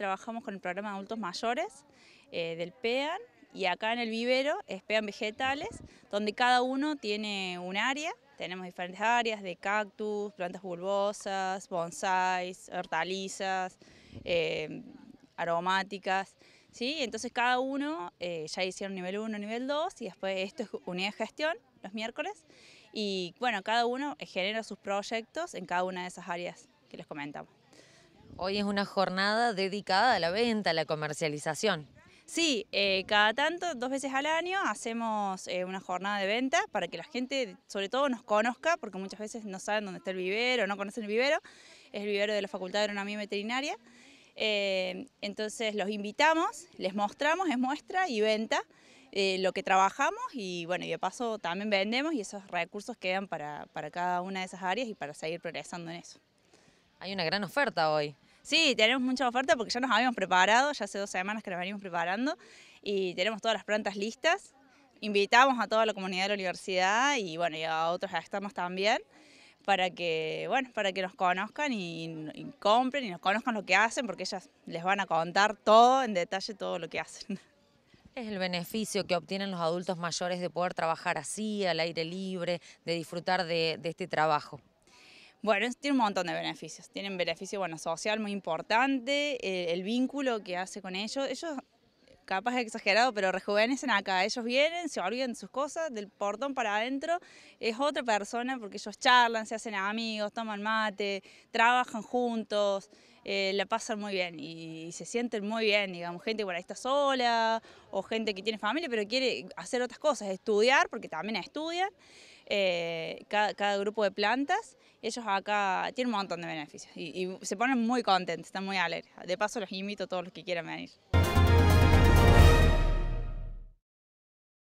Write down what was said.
trabajamos con el programa de adultos mayores eh, del PEAN y acá en el vivero es PEAN Vegetales, donde cada uno tiene un área. Tenemos diferentes áreas de cactus, plantas bulbosas, bonsais, hortalizas, eh, aromáticas. ¿sí? Entonces cada uno eh, ya hicieron nivel 1, nivel 2 y después esto es unidad de gestión los miércoles. Y bueno, cada uno genera sus proyectos en cada una de esas áreas que les comentamos. Hoy es una jornada dedicada a la venta, a la comercialización. Sí, eh, cada tanto, dos veces al año, hacemos eh, una jornada de venta para que la gente, sobre todo, nos conozca, porque muchas veces no saben dónde está el vivero, no conocen el vivero. Es el vivero de la Facultad de Agronomía Veterinaria. Eh, entonces los invitamos, les mostramos, es muestra y venta lo que trabajamos y bueno, y de paso también vendemos y esos recursos quedan para cada una de esas áreas y para seguir progresando en eso. Hay una gran oferta hoy. Sí, tenemos mucha oferta porque ya nos habíamos preparado, ya hace dos semanas que nos venimos preparando y tenemos todas las plantas listas. Invitamos a toda la comunidad de la universidad y bueno, y a otros estamos también para que, bueno, para que nos conozcan y, compren y nos conozcan lo que hacen, porque ellas les van a contar todo en detalle, todo lo que hacen. Es el beneficio que obtienen los adultos mayores de poder trabajar así, al aire libre, de disfrutar de este trabajo. Bueno, tiene un montón de beneficios. Tienen beneficio bueno, social muy importante, eh, el vínculo que hace con ellos. Ellos, capaz es exagerado, pero rejuvenecen acá. Ellos vienen, se olvidan de sus cosas, del portón para adentro es otra persona porque ellos charlan, se hacen amigos, toman mate, trabajan juntos. Eh, la pasan muy bien y, se sienten muy bien, digamos, gente que está sola o gente que tiene familia pero quiere hacer otras cosas, estudiar, porque también estudian eh, cada grupo de plantas ellos acá tienen un montón de beneficios y, se ponen muy contentos, están muy alegres. De paso los invito a todos los que quieran venir.